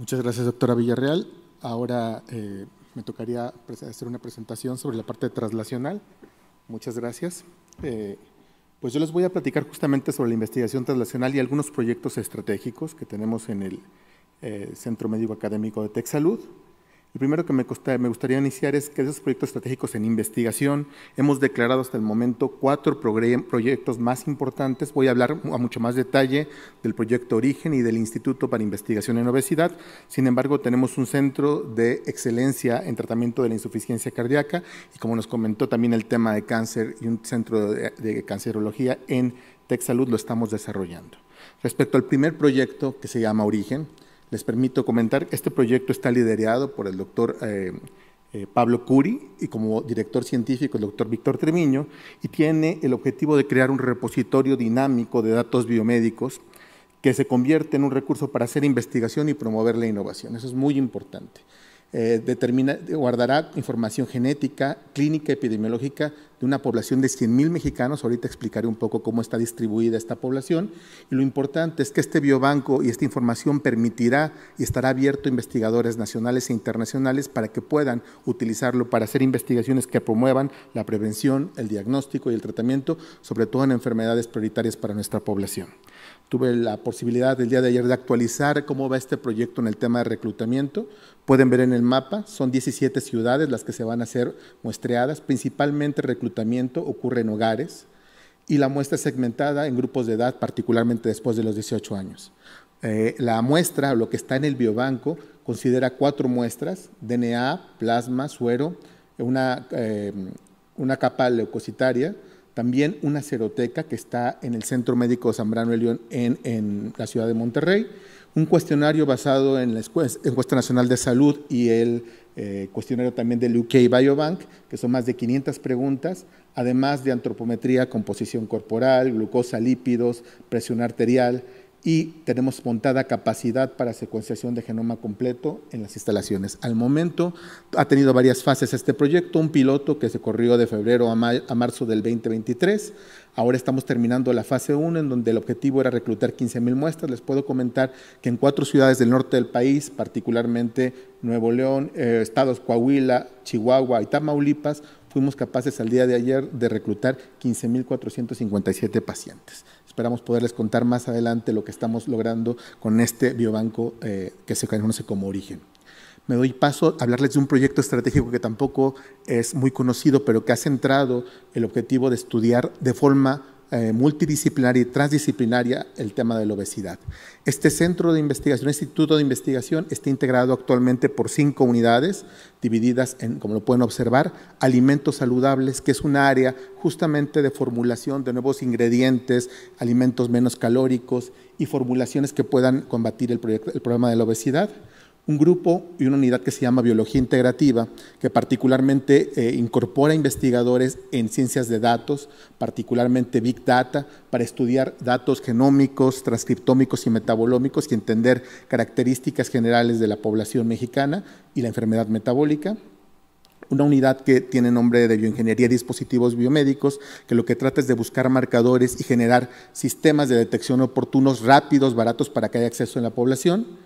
Muchas gracias, doctora Villarreal. Ahora eh, me tocaría hacer una presentación sobre la parte traslacional. Muchas gracias. Eh, pues yo les voy a platicar justamente sobre la investigación traslacional y algunos proyectos estratégicos que tenemos en el eh, Centro Médico Académico de Texalud. El primero que me, gustaría iniciar es que de esos proyectos estratégicos en investigación hemos declarado hasta el momento cuatro proyectos más importantes. Voy a hablar a mucho más detalle del proyecto Origen y del Instituto para Investigación en Obesidad. Sin embargo, tenemos un centro de excelencia en tratamiento de la insuficiencia cardíaca y como nos comentó también el tema de cáncer y un centro de, de cancerología en TechSalud lo estamos desarrollando. Respecto al primer proyecto que se llama Origen, les permito comentar, que este proyecto está liderado por el doctor eh, eh, Pablo Curi y como director científico el doctor Víctor Tremiño y tiene el objetivo de crear un repositorio dinámico de datos biomédicos que se convierte en un recurso para hacer investigación y promover la innovación. Eso es muy importante. Eh, determina, guardará información genética, clínica, epidemiológica de una población de 100.000 mexicanos. Ahorita explicaré un poco cómo está distribuida esta población. Y lo importante es que este biobanco y esta información permitirá y estará abierto a investigadores nacionales e internacionales para que puedan utilizarlo para hacer investigaciones que promuevan la prevención, el diagnóstico y el tratamiento, sobre todo en enfermedades prioritarias para nuestra población. Tuve la posibilidad el día de ayer de actualizar cómo va este proyecto en el tema de reclutamiento. Pueden ver en el mapa, son 17 ciudades las que se van a ser muestreadas, principalmente reclutamiento ocurre en hogares y la muestra es segmentada en grupos de edad, particularmente después de los 18 años. Eh, la muestra, lo que está en el biobanco, considera cuatro muestras, DNA, plasma, suero, una, eh, una capa leucocitaria, también una seroteca que está en el Centro Médico Zambrano de León en, en la ciudad de Monterrey, un cuestionario basado en la Encuesta Nacional de Salud y el eh, cuestionario también del UK Biobank, que son más de 500 preguntas, además de antropometría, composición corporal, glucosa, lípidos, presión arterial, y tenemos montada capacidad para secuenciación de genoma completo en las instalaciones. Al momento ha tenido varias fases este proyecto, un piloto que se corrió de febrero a, marzo del 2023. Ahora estamos terminando la fase 1 en donde el objetivo era reclutar 15.000 muestras. Les puedo comentar que en cuatro ciudades del norte del país, particularmente Nuevo León, eh, estados Coahuila, Chihuahua y Tamaulipas, fuimos capaces al día de ayer de reclutar 15.457 pacientes. Esperamos poderles contar más adelante lo que estamos logrando con este biobanco eh, que se conoce como Origen. Me doy paso a hablarles de un proyecto estratégico que tampoco es muy conocido, pero que ha centrado el objetivo de estudiar de forma eh, multidisciplinaria y transdisciplinaria el tema de la obesidad. Este centro de investigación, este instituto de investigación, está integrado actualmente por cinco unidades divididas en, como lo pueden observar, alimentos saludables, que es un área justamente de formulación de nuevos ingredientes, alimentos menos calóricos y formulaciones que puedan combatir el problema de la obesidad un grupo y una unidad que se llama Biología Integrativa, que particularmente eh, incorpora investigadores en ciencias de datos, particularmente Big Data, para estudiar datos genómicos, transcriptómicos y metabolómicos y entender características generales de la población mexicana y la enfermedad metabólica una unidad que tiene nombre de bioingeniería y dispositivos biomédicos, que lo que trata es de buscar marcadores y generar sistemas de detección oportunos, rápidos, baratos para que haya acceso en la población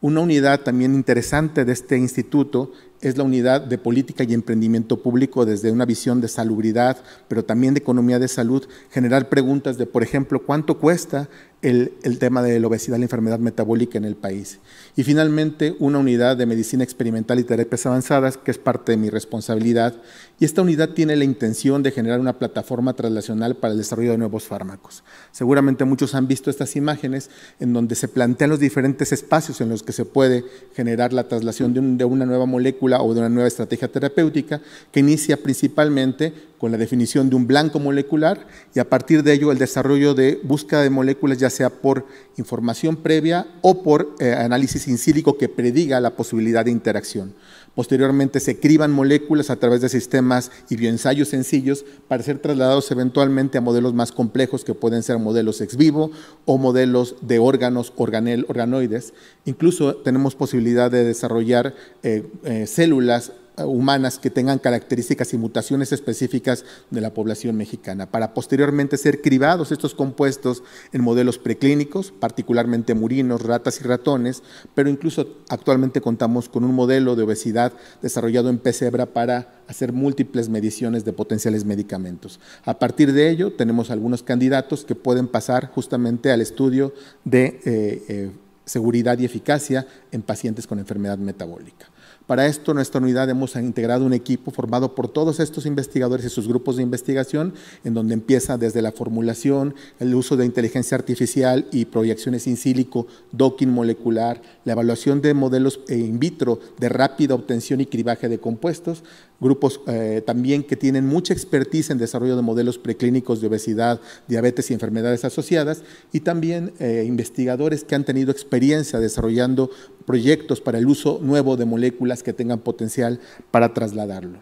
una unidad también interesante de este instituto es la unidad de política y emprendimiento público desde una visión de salubridad, pero también de economía de salud, generar preguntas de, por ejemplo, cuánto cuesta el, tema de la obesidad, la enfermedad metabólica en el país. Y finalmente, una unidad de medicina experimental y terapias avanzadas, que es parte de mi responsabilidad. Y esta unidad tiene la intención de generar una plataforma traslacional para el desarrollo de nuevos fármacos. Seguramente muchos han visto estas imágenes en donde se plantean los diferentes espacios en los que se puede generar la traslación de, de una nueva molécula o de una nueva estrategia terapéutica que inicia principalmente con la definición de un blanco molecular y a partir de ello el desarrollo de búsqueda de moléculas ya sea por información previa o por eh, análisis sílico que prediga la posibilidad de interacción. Posteriormente se criban moléculas a través de sistemas y bioensayos sencillos para ser trasladados eventualmente a modelos más complejos que pueden ser modelos ex vivo o modelos de órganos organel, organoides. Incluso tenemos posibilidad de desarrollar eh, eh, células humanas que tengan características y mutaciones específicas de la población mexicana, para posteriormente ser cribados estos compuestos en modelos preclínicos, particularmente murinos, ratas y ratones, pero incluso actualmente contamos con un modelo de obesidad desarrollado en pesebra para hacer múltiples mediciones de potenciales medicamentos. A partir de ello, tenemos algunos candidatos que pueden pasar justamente al estudio de... Eh, eh, seguridad y eficacia en pacientes con enfermedad metabólica. Para esto, nuestra unidad hemos integrado un equipo formado por todos estos investigadores y sus grupos de investigación, en donde empieza desde la formulación, el uso de inteligencia artificial y proyecciones in sílico, docking molecular, la evaluación de modelos in vitro de rápida obtención y cribaje de compuestos, grupos eh, también que tienen mucha expertise en desarrollo de modelos preclínicos de obesidad, diabetes y enfermedades asociadas, y también eh, investigadores que han tenido experiencia experiencia desarrollando proyectos para el uso nuevo de moléculas que tengan potencial para trasladarlo.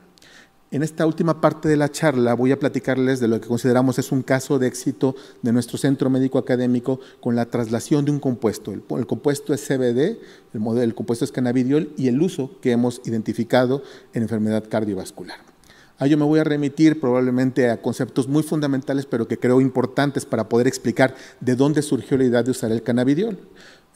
En esta última parte de la charla voy a platicarles de lo que consideramos es un caso de éxito de nuestro centro médico académico con la traslación de un compuesto. El, compuesto es CBD, el, modelo, el compuesto es cannabidiol y el uso que hemos identificado en enfermedad cardiovascular. A ello me voy a remitir probablemente a conceptos muy fundamentales, pero que creo importantes para poder explicar de dónde surgió la idea de usar el cannabidiol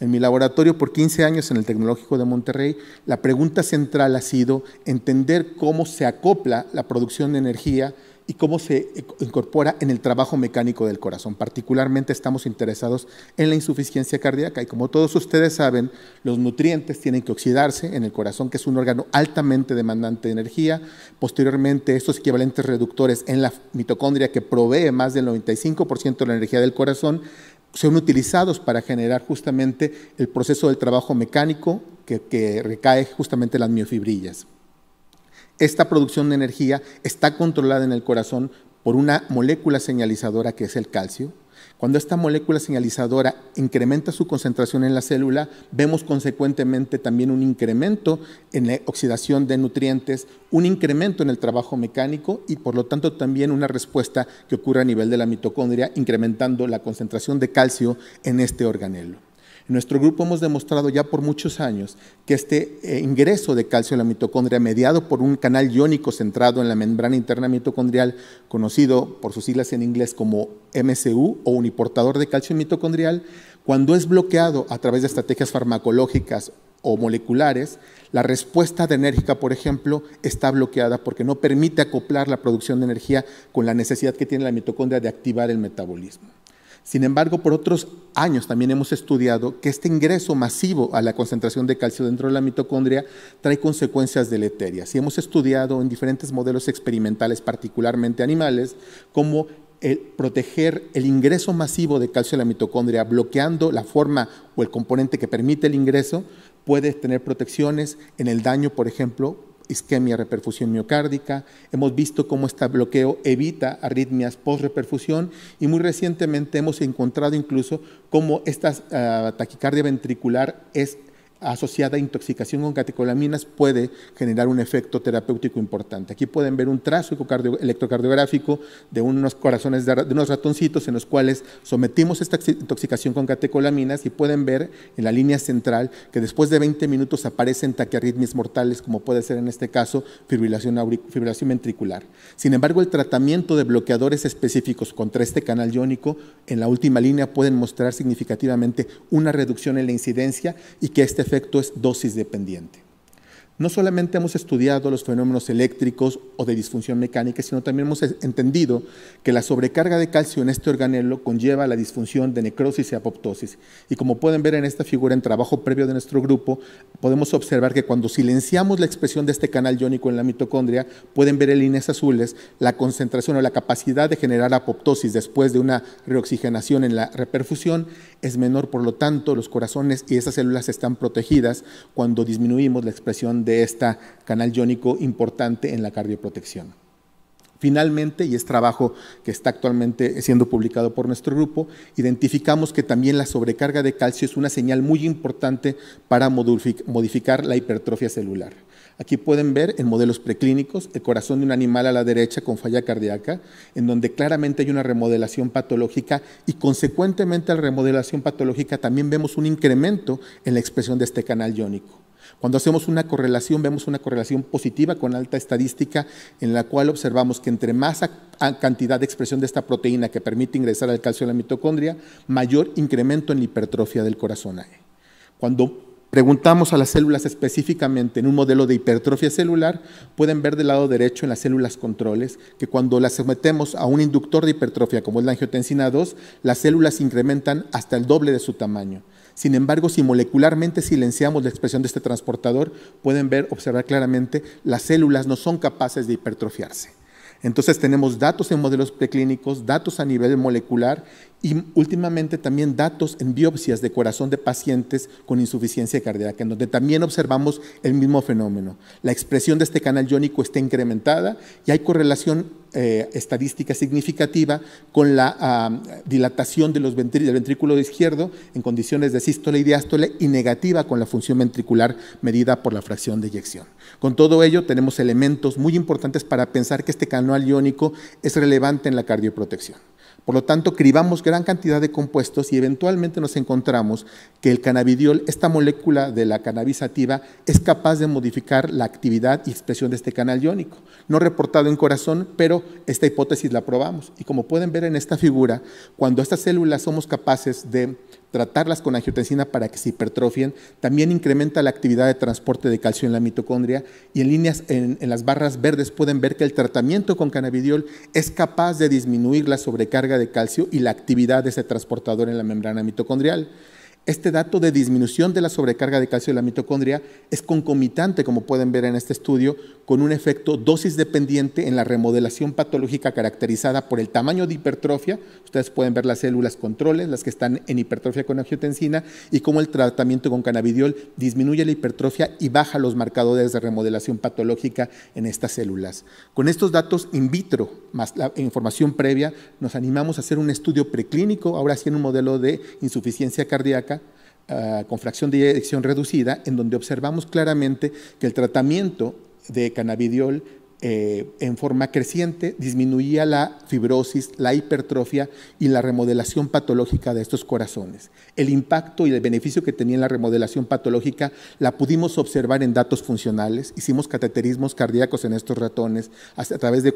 en mi laboratorio por 15 años en el Tecnológico de Monterrey, la pregunta central ha sido entender cómo se acopla la producción de energía y cómo se incorpora en el trabajo mecánico del corazón. Particularmente estamos interesados en la insuficiencia cardíaca y como todos ustedes saben, los nutrientes tienen que oxidarse en el corazón, que es un órgano altamente demandante de energía. Posteriormente, estos equivalentes reductores en la mitocondria, que provee más del 95% de la energía del corazón, son utilizados para generar justamente el proceso del trabajo mecánico que, que recae justamente en las miofibrillas. Esta producción de energía está controlada en el corazón por una molécula señalizadora que es el calcio, cuando esta molécula señalizadora incrementa su concentración en la célula, vemos consecuentemente también un incremento en la oxidación de nutrientes, un incremento en el trabajo mecánico y por lo tanto también una respuesta que ocurre a nivel de la mitocondria, incrementando la concentración de calcio en este organelo. Nuestro grupo hemos demostrado ya por muchos años que este eh, ingreso de calcio a la mitocondria mediado por un canal iónico centrado en la membrana interna mitocondrial, conocido por sus siglas en inglés como MCU o uniportador de calcio mitocondrial, cuando es bloqueado a través de estrategias farmacológicas o moleculares, la respuesta enérgica, por ejemplo, está bloqueada porque no permite acoplar la producción de energía con la necesidad que tiene la mitocondria de activar el metabolismo. Sin embargo, por otros años también hemos estudiado que este ingreso masivo a la concentración de calcio dentro de la mitocondria trae consecuencias deleterias. Y hemos estudiado en diferentes modelos experimentales, particularmente animales, cómo proteger el ingreso masivo de calcio a la mitocondria, bloqueando la forma o el componente que permite el ingreso, puede tener protecciones en el daño, por ejemplo, isquemia, reperfusión miocárdica. Hemos visto cómo este bloqueo evita arritmias post-reperfusión y muy recientemente hemos encontrado incluso cómo esta ah, taquicardia ventricular es asociada a intoxicación con catecolaminas puede generar un efecto terapéutico importante. Aquí pueden ver un trazo electrocardiográfico de unos corazones de, unos ratoncitos en los cuales sometimos esta intoxicación con catecolaminas y pueden ver en la línea central que después de 20 minutos aparecen taquiarritmias mortales como puede ser en este caso fibrilación, fibrilación ventricular. Sin embargo, el tratamiento de bloqueadores específicos contra este canal iónico en la última línea pueden mostrar significativamente una reducción en la incidencia y que este efecto es dosis dependiente no solamente hemos estudiado los fenómenos eléctricos o de disfunción mecánica, sino también hemos e-, entendido que la sobrecarga de calcio en este organelo conlleva la disfunción de necrosis y apoptosis. Y como pueden ver en esta figura, en trabajo previo de nuestro grupo, podemos observar que cuando silenciamos la expresión de este canal iónico en la mitocondria, pueden ver en líneas azules la concentración o la capacidad de generar apoptosis después de una reoxigenación en la reperfusión es menor, por lo tanto, los corazones y esas células están protegidas cuando disminuimos la expresión de de este canal iónico importante en la cardioprotección. Finalmente, y es trabajo que está actualmente siendo publicado por nuestro grupo, identificamos que también la sobrecarga de calcio es una señal muy importante para modificar la hipertrofia celular. Aquí pueden ver en modelos preclínicos el corazón de un animal a la derecha con falla cardíaca, en donde claramente hay una remodelación patológica y consecuentemente a la remodelación patológica también vemos un incremento en la expresión de este canal iónico. Cuando hacemos una correlación, vemos una correlación positiva con alta estadística en la cual observamos que entre más cantidad de expresión de esta proteína que permite ingresar al calcio a la mitocondria, mayor incremento en la hipertrofia del corazón e. Cuando preguntamos a las células específicamente en un modelo de hipertrofia celular, pueden ver del lado derecho en las células controles que cuando las sometemos a un inductor de hipertrofia como el la angiotensina 2, las células incrementan hasta el doble de su tamaño. Sin embargo, si molecularmente silenciamos la expresión de este transportador, pueden ver, observar claramente, las células no son capaces de hipertrofiarse. Entonces tenemos datos en modelos preclínicos, datos a nivel molecular y últimamente también datos en biopsias de corazón de pacientes con insuficiencia cardíaca, en donde también observamos el mismo fenómeno. La expresión de este canal iónico está incrementada y hay correlación eh, estadística significativa con la ah, dilatación de los del ventrículo izquierdo en condiciones de sístole y diástole y negativa con la función ventricular medida por la fracción de eyección. Con todo ello, tenemos elementos muy importantes para pensar que este canal iónico es relevante en la cardioprotección. Por lo tanto, cribamos gran cantidad de compuestos y eventualmente nos encontramos que el cannabidiol, esta molécula de la cannabisativa, es capaz de modificar la actividad y expresión de este canal iónico. No reportado en corazón, pero esta hipótesis la probamos. Y como pueden ver en esta figura, cuando estas células somos capaces de tratarlas con agiotensina para que se hipertrofien. También incrementa la actividad de transporte de calcio en la mitocondria y en líneas en, las barras verdes pueden ver que el tratamiento con cannabidiol es capaz de disminuir la sobrecarga de calcio y la actividad de ese transportador en la membrana mitocondrial. Este dato de disminución de la sobrecarga de calcio de la mitocondria es concomitante, como pueden ver en este estudio, con un efecto dosis dependiente en la remodelación patológica caracterizada por el tamaño de hipertrofia. Ustedes pueden ver las células controles, las que están en hipertrofia con angiotensina, y cómo el tratamiento con cannabidiol disminuye la hipertrofia y baja los marcadores de remodelación patológica en estas células. Con estos datos in vitro, más la información previa, nos animamos a hacer un estudio preclínico, ahora sí en un modelo de insuficiencia cardíaca eh, con fracción de dirección reducida, en donde observamos claramente que el tratamiento de cannabidiol eh, en forma creciente disminuía la fibrosis, la hipertrofia y la remodelación patológica de estos corazones. El impacto y el beneficio que tenía la remodelación patológica la pudimos observar en datos funcionales. Hicimos cateterismos cardíacos en estos ratones a través de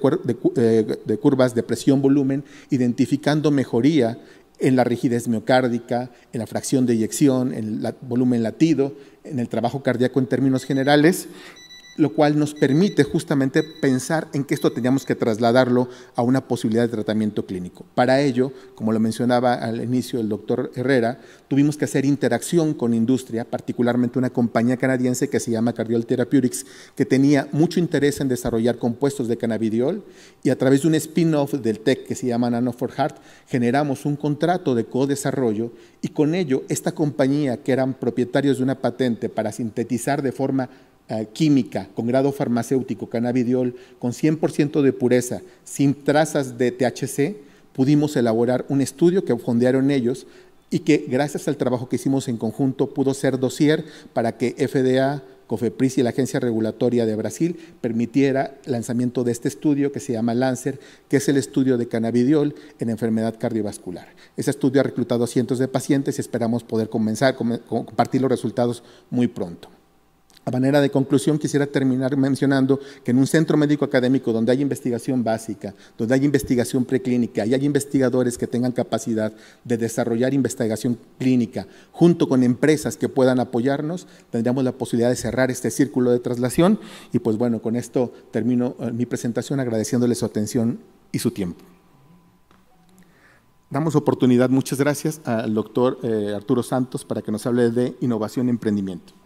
eh, curvas de presión-volumen, identificando mejoría en la rigidez miocárdica, en la fracción de eyección, en el volumen latido, en el trabajo cardíaco en términos generales lo cual nos permite justamente pensar en que esto teníamos que trasladarlo a una posibilidad de tratamiento clínico. Para ello, como lo mencionaba al inicio el doctor Herrera, tuvimos que hacer interacción con industria, particularmente una compañía canadiense que se llama Cardiol Therapeutics, que tenía mucho interés en desarrollar compuestos de cannabidiol y a través de un spin-off del TEC que se llama Nano 4 Heart, generamos un contrato de co-desarrollo y con ello esta compañía que eran propietarios de una patente para sintetizar de forma eh, química con grado farmacéutico, cannabidiol, con 100% de pureza, sin trazas de THC, pudimos elaborar un estudio que fondearon ellos y que gracias al trabajo que hicimos en conjunto pudo ser dossier para que FDA, COFEPRIS y la Agencia Regulatoria de Brasil permitiera el lanzamiento de este estudio que se llama Lancer, que es el estudio de cannabidiol en enfermedad cardiovascular. Ese estudio ha reclutado a cientos de pacientes y esperamos poder comenzar compartir los resultados muy pronto. A manera de conclusión, quisiera terminar mencionando que en un centro médico académico donde hay investigación básica, donde hay investigación preclínica y hay investigadores que tengan capacidad de desarrollar investigación clínica junto con empresas que puedan apoyarnos, tendríamos la posibilidad de cerrar este círculo de traslación. Y pues bueno, con esto termino eh, mi presentación agradeciéndole su atención y su tiempo. Damos oportunidad, muchas gracias, al doctor eh, Arturo Santos para que nos hable de innovación y emprendimiento.